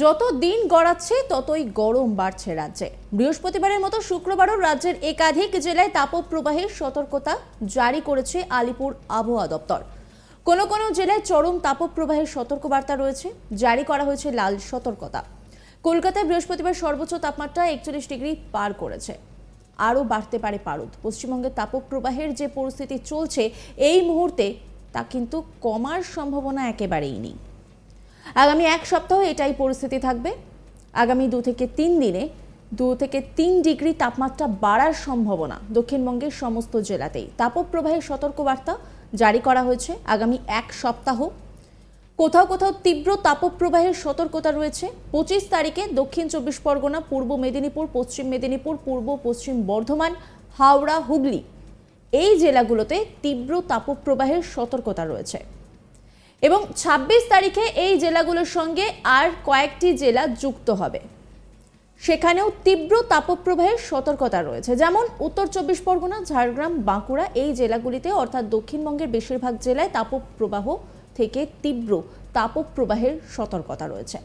যত দিন গড়াচ্ছে ততই গরম বাড়ছে রাজ্যে বৃহস্পতিবারের মতো শুক্রবারও রাজ্যের একাধিক জেলায় তাপপ্রবাহের সতর্কতা জারি করেছে আলিপুর আবহাওয়া দপ্তর কোন কোনো জেলায় চরম তাপপ্রবাহের সতর্কবার্তা রয়েছে জারি করা হয়েছে লাল সতর্কতা কলকাতায় বৃহস্পতিবার সর্বোচ্চ তাপমাত্রা একচল্লিশ ডিগ্রি পার করেছে আরও বাড়তে পারে পারদ পশ্চিমবঙ্গের তাপপ্রবাহের যে পরিস্থিতি চলছে এই মুহূর্তে তা কিন্তু কমার সম্ভাবনা একেবারেই নেই আগামী এক সপ্তাহ এটাই পরিস্থিতি থাকবে আগামী দু থেকে তিন দিনে দু থেকে তিন ডিগ্রি তাপমাত্রা বাড়ার সম্ভাবনা দক্ষিণবঙ্গের সমস্ত জেলাতেই তাপপ্রবাহের সতর্কবার্তা জারি করা হয়েছে আগামী এক সপ্তাহ কোথাও কোথাও তীব্র তাপপ্রবাহের সতর্কতা রয়েছে পঁচিশ তারিখে দক্ষিণ চব্বিশ পরগনা পূর্ব মেদিনীপুর পশ্চিম মেদিনীপুর পূর্ব পশ্চিম বর্ধমান হাওড়া হুগলি এই জেলাগুলোতে তীব্র তাপপ্রবাহের সতর্কতা রয়েছে এবং ২৬ তারিখে এই জেলাগুলোর সঙ্গে আর কয়েকটি জেলা যুক্ত হবে সেখানেও তীব্র তাপপ্রবাহের সতর্কতা রয়েছে যেমন উত্তর চব্বিশ পরগনা ঝাড়গ্রাম বাঁকুড়া এই জেলাগুলিতে অর্থাৎ দক্ষিণবঙ্গের বেশিরভাগ জেলায় তাপপ্রবাহ থেকে তীব্র তাপপ্রবাহের সতর্কতা রয়েছে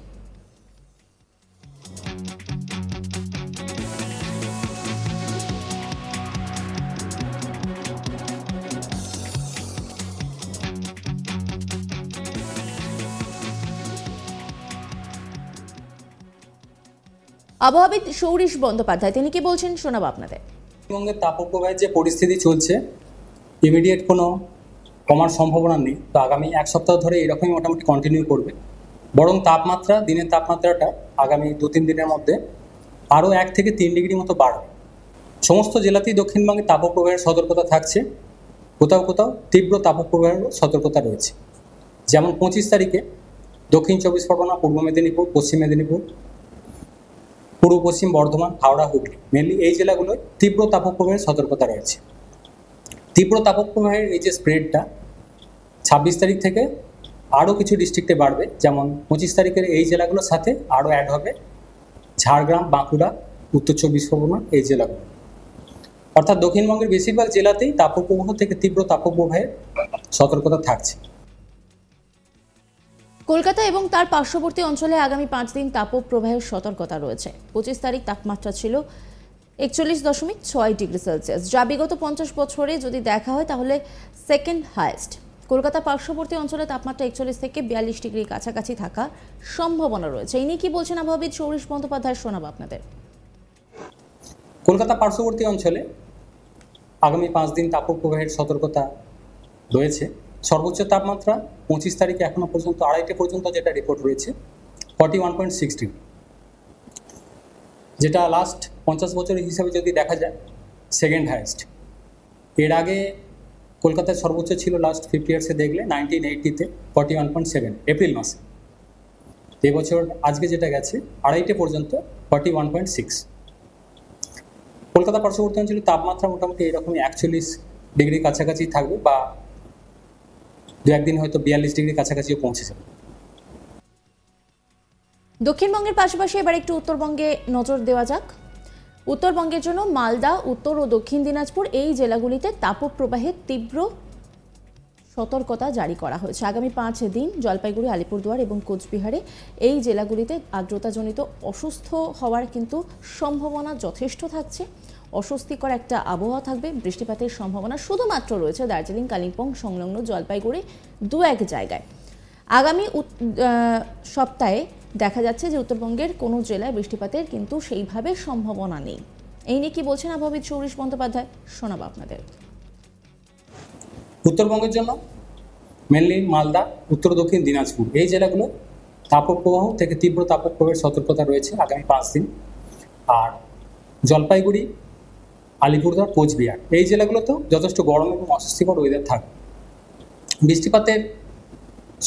আবহাবিদ সৌরিশ বন্দ্যোপাধ্যায় তিনি কি বলছেন শোনাব আপনাদের পশ্চিমবঙ্গের তাপপ্রবাহের যে পরিস্থিতি চলছে ইমিডিয়েট কোনো কমার সম্ভাবনা নেই তো আগামী এক সপ্তাহ ধরে এরকমই মোটামুটি কন্টিনিউ করবে বরং তাপমাত্রা দিনের তাপমাত্রাটা আগামী দু তিন দিনের মধ্যে আরও এক থেকে তিন ডিগ্রি মতো বাড়বে সমস্ত জেলাতেই দক্ষিণবঙ্গে তাপপ্রবাহের সতর্কতা থাকছে কোথাও কোথাও তীব্র তাপপ্রবাহেরও সতর্কতা রয়েছে যেমন পঁচিশ তারিখে দক্ষিণ চব্বিশ পরগনা পূর্ব মেদিনীপুর পশ্চিম মেদিনীপুর পূর্ব পশ্চিম বর্ধমান হাওড়া হুগলি মেনলি এই জেলাগুলোয় তীব্র তাপক্রমের সতর্কতা রয়েছে তীব্র তাপক্রমের নিচে স্প্রেডটা ছাব্বিশ তারিখ থেকে আরও কিছু ডিস্ট্রিক্টে বাড়বে যেমন পঁচিশ তারিখের এই জেলাগুলোর সাথে আরও অ্যাড হবে ঝাড়গ্রাম বাঁকুড়া উত্তর চব্বিশ পরগনা এই জেলাগুলো অর্থাৎ দক্ষিণবঙ্গের বেশিরভাগ জেলাতেই তাপপ্রবাহ থেকে তীব্র তাপপ্রবাহের সতর্কতা থাকছে কলকাতা এবং তার পার্শ্ববর্তী অঞ্চলে আগামী পাঁচ দিন তাপপ্রবাহের সতর্কতা রয়েছে পঁচিশ তারিখ তাপমাত্রা ছিল একচল্লিশ দশমিক ছয় ডিগ্রি সেলসিয়াস যা বিগত পঞ্চাশ বছরে যদি দেখা হয় তাহলে সেকেন্ড হায়েস্ট কলকাতা পার্শ্ববর্তী অঞ্চলে তাপমাত্রা একচল্লিশ থেকে বিয়াল্লিশ ডিগ্রি কাছাকাছি থাকা সম্ভাবনা রয়েছে এই নিয়ে কি বলছেন আবহাবিদ সৌরিশ বন্দ্যোপাধ্যায় শোনাব আপনাদের কলকাতা পার্শ্ববর্তী অঞ্চলে আগামী পাঁচ দিন তাপপ্রবাহের সতর্কতা রয়েছে সর্বোচ্চ তাপমাত্রা পঁচিশ তারিখে এখনও পর্যন্ত আড়াইটে পর্যন্ত যেটা রেকর্ড রয়েছে forty one point six degree যেটা লাস্ট পঞ্চাশ বছরের হিসাবে যদি দেখা যায় সেকেন্ড হায়েস্ট এর আগে কলকাতায় সর্বোচ্চ ছিল লাস্ট ফিফটি ইয়ার্সে দেখলে নাইনটিন এইটিতে forty one point seven April মাসে এবছর আজকে যেটা গেছে আড়াইটে পর্যন্ত forty one point six Kolkata পার্শ্ববর্তী অঞ্চলে তাপমাত্রা মোটামুটি এরকমই একচল্লিশ ডিগ্রি কাছাকাছি থাকবে বা দু একদিন হয়তো বিয়াল্লিশ ডিগ্রি কাছাকাছিও পৌঁছে যাবে দক্ষিণবঙ্গের পাশাপাশি এবার একটু উত্তরবঙ্গে নজর দেওয়া যাক উত্তরবঙ্গের জন্য মালদা উত্তর ও দক্ষিণ দিনাজপুর এই জেলাগুলিতে তাপপ্রবাহের তীব্র সতর্কতা জারি করা হয়েছে আগামী পাঁচ দিন জলপাইগুড়ি আলিপুরদুয়ার এবং কোচবিহারে এই জেলাগুলিতে আর্দ্রতাজনিত অসুস্থ হওয়ার কিন্তু সম্ভাবনা যথেষ্ট থাকছে অস্বস্তিকর একটা আবহাওয়া থাকবে বৃষ্টিপাতের সম্ভাবনা শুধুমাত্র রয়েছে দার্জিলিং কালিম্পং সংলগ্ন জলপাইগুড়ি দু এক জায়গায় আগামী সপ্তাহে দেখা যাচ্ছে যে উত্তরবঙ্গের কোনো জেলায় বৃষ্টিপাতের কিন্তু সেইভাবে সম্ভাবনা নেই এই নিয়ে কি বলছেন আবহাওয়াবিদ সৌরেশ বন্দ্যোপাধ্যায় শোনাবো আপনাদের উত্তরবঙ্গের জন্য মেনলি মালদা উত্তর দক্ষিণ দিনাজপুর এই জেলাগুলো তাপপ্রবাহ থেকে তীব্র তাপপ্রবাহের সতর্কতা রয়েছে আগামী পাঁচ দিন আর জলপাইগুড়ি আলিপুরদুয়ার কোচবিহার এই জেলাগুলোতেও যথেষ্ট গরম এবং অস্বস্তিকর ওয়েদার থাকে বৃষ্টিপাতের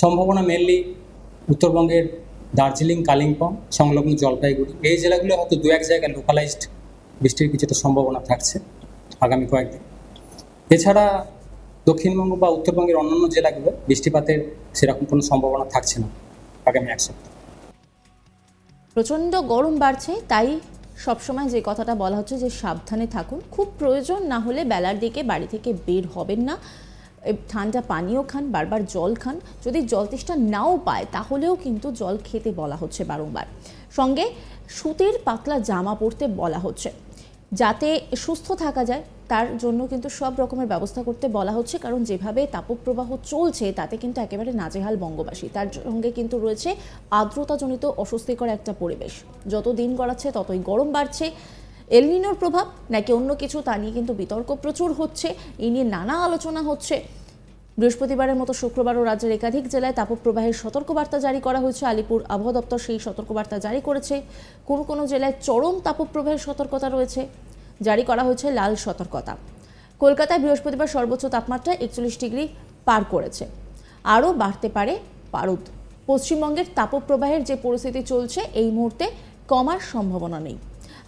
সম্ভাবনা মেনলি উত্তরবঙ্গের দার্জিলিং কালিম্পং সংলগ্ন জলপাইগুড়ি এই জেলাগুলো হয়তো দু এক জায়গায় লোকালাইজড বৃষ্টির কিছুটা সম্ভাবনা থাকছে আগামী কয়েকদিন এছাড়া দক্ষিণবঙ্গ বা উত্তরবঙ্গের অন্যান্য জেলাগুলো বৃষ্টিপাতের সেরকম কোনো সম্ভাবনা থাকছে না আগামী এক সপ্তাহ প্রচণ্ড গরম বাড়ছে তাই সবসময় যে কথাটা বলা হচ্ছে যে সাবধানে থাকুন খুব প্রয়োজন না হলে বেলার দিকে বাড়ি থেকে বের হবেন না ঠান্ডা পানীয় খান বারবার জল খান যদি জল তেষ্টা নাও পায় তাহলেও কিন্তু জল খেতে বলা হচ্ছে বারংবার সঙ্গে সুতির পাতলা জামা পরতে বলা হচ্ছে যাতে সুস্থ থাকা যায় তার জন্য কিন্তু সব রকমের ব্যবস্থা করতে বলা হচ্ছে কারণ যেভাবে তাপপ্রবাহ চলছে তাতে কিন্তু একেবারে নাজেহাল বঙ্গবাসী তার সঙ্গে কিন্তু রয়েছে আর্দ্রতাজনিত অস্বস্তিকর একটা পরিবেশ যত দিন গড়াচ্ছে ততই গরম বাড়ছে এলনিনোর প্রভাব নাকি অন্য কিছু তা নিয়ে কিন্তু বিতর্ক প্রচুর হচ্ছে এই নিয়ে নানা আলোচনা হচ্ছে বৃহস্পতিবারের মতো শুক্রবারও রাজ্যের একাধিক জেলায় তাপপ্রবাহের সতর্কবার্তা জারি করা হয়েছে আলিপুর আবহাওয়া দপ্তর সেই সতর্কবার্তা জারি করেছে কোন কোন জেলায় চরম তাপপ্রবাহের সতর্কতা রয়েছে জারি করা হয়েছে লাল সতর্কতা কলকাতায় বৃহস্পতিবার সর্বোচ্চ তাপমাত্রা একচল্লিশ ডিগ্রি পার করেছে আরও বাড়তে পারে পারদ পশ্চিমবঙ্গের তাপপ্রবাহের যে পরিস্থিতি চলছে এই মুহূর্তে কমার সম্ভাবনা নেই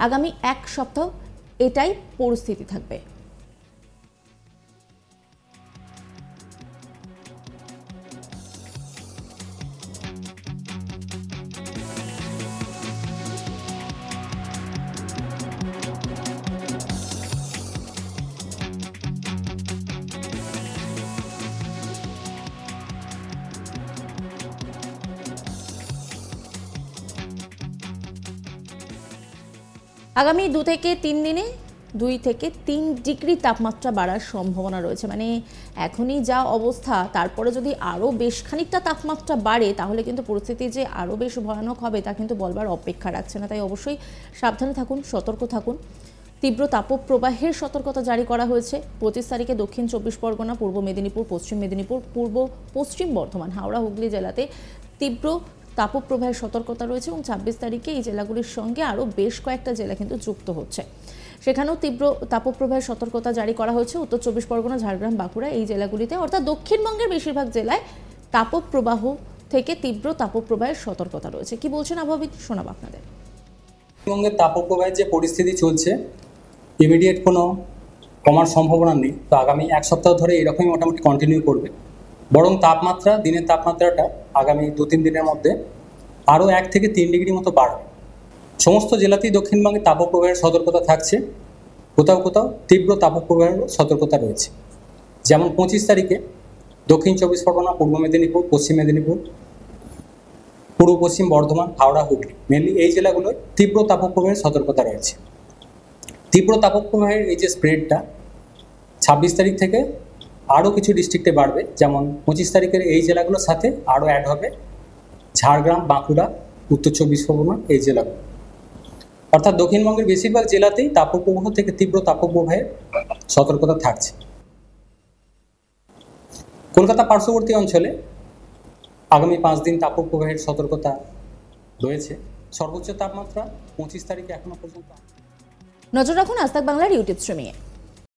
আগামী এক সপ্তাহ এটাই পরিস্থিতি থাকবে আগামী দু থেকে তিন দিনে দুই থেকে তিন ডিগ্রি তাপমাত্রা বাড়ার সম্ভাবনা রয়েছে মানে এখনই যা অবস্থা তারপরে যদি আরও বেশ খানিকটা তাপমাত্রা বাড়ে তাহলে কিন্তু পরিস্থিতি যে আরও বেশ ভয়ানক হবে তা কিন্তু বলবার অপেক্ষা রাখছে না তাই অবশ্যই সাবধানে থাকুন সতর্ক থাকুন তীব্র তাপপ্রবাহের সতর্কতা জারি করা হয়েছে পঁচিশ তারিখে দক্ষিণ চব্বিশ পরগনা পূর্ব মেদিনীপুর পশ্চিম মেদিনীপুর পূর্ব পশ্চিম বর্ধমান হাওড়া হুগলি জেলাতে তীব্র তাপপ্রবাহের সতর্কতা রয়েছে এবং ছাব্বিশ তারিখে এই জেলাগুলির সঙ্গে আরও বেশ কয়েকটা জেলা কিন্তু যুক্ত হচ্ছে সেখানেও তীব্র তাপপ্রবাহের সতর্কতা জারি করা হয়েছে উত্তর চব্বিশ পরগনা ঝাড়গ্রাম বাঁকুড়া এই জেলাগুলিতে অর্থাৎ দক্ষিণবঙ্গের বেশিরভাগ জেলায় তাপপ্রবাহ থেকে তীব্র তাপপ্রবাহের সতর্কতা রয়েছে কি বলছেন আবহাবিদ শোনাব আপনাদের পশ্চিমবঙ্গের তাপপ্রবাহের যে পরিস্থিতি চলছে ইমিডিয়েট কোনো কমার সম্ভাবনা নেই তো আগামী এক সপ্তাহ ধরে এরকমই মোটামুটি কন্টিনিউ করবে বরং তাপমাত্রা দিনের তাপমাত্রাটা আগামী দু তিন দিনের মধ্যে আরও এক থেকে তিন ডিগ্রি মতো বাড়বে সমস্ত জেলাতেই দক্ষিণবঙ্গে তাপপ্রবাহের সতর্কতা থাকছে কোথাও কোথাও তীব্র তাপপ্রবাহের সতর্কতা রয়েছে যেমন পঁচিশ তারিখে দক্ষিণ চব্বিশ পরগনা পূর্ব মেদিনীপুর পশ্চিম মেদিনীপুর পূর্ব পশ্চিম বর্ধমান হাওড়া হুগলি মেনলি এই জেলাগুলোয় তীব্র তাপপ্রবাহের সতর্কতা রয়েছে তীব্র তাপপ্রবাহের এই যে স্প্রেডটা ছাব্বিশ তারিখ থেকে আরও কিছু ডিস্ট্রিক্টে বাড়বে যেমন পঁচিশ তারিখের এই জেলাগুলোর সাথে আরও অ্যাড হবে ঝাড়গ্রাম বাঁকুড়া উত্তর চব্বিশ পরগনা এই জেলাগুলো অর্থাৎ দক্ষিণবঙ্গের বেশিরভাগ জেলাতেই তাপপ্রবাহ থেকে তীব্র তাপপ্রবাহের সতর্কতা থাকছে কলকাতা পার্শ্ববর্তী অঞ্চলে আগামী পাঁচ দিন তাপপ্রবাহের সতর্কতা রয়েছে সর্বোচ্চ তাপমাত্রা পঁচিশ তারিখে এখনো পর্যন্ত নজর রাখুন আজ বাংলার ইউটিউব স্ট্রিমিংয়ে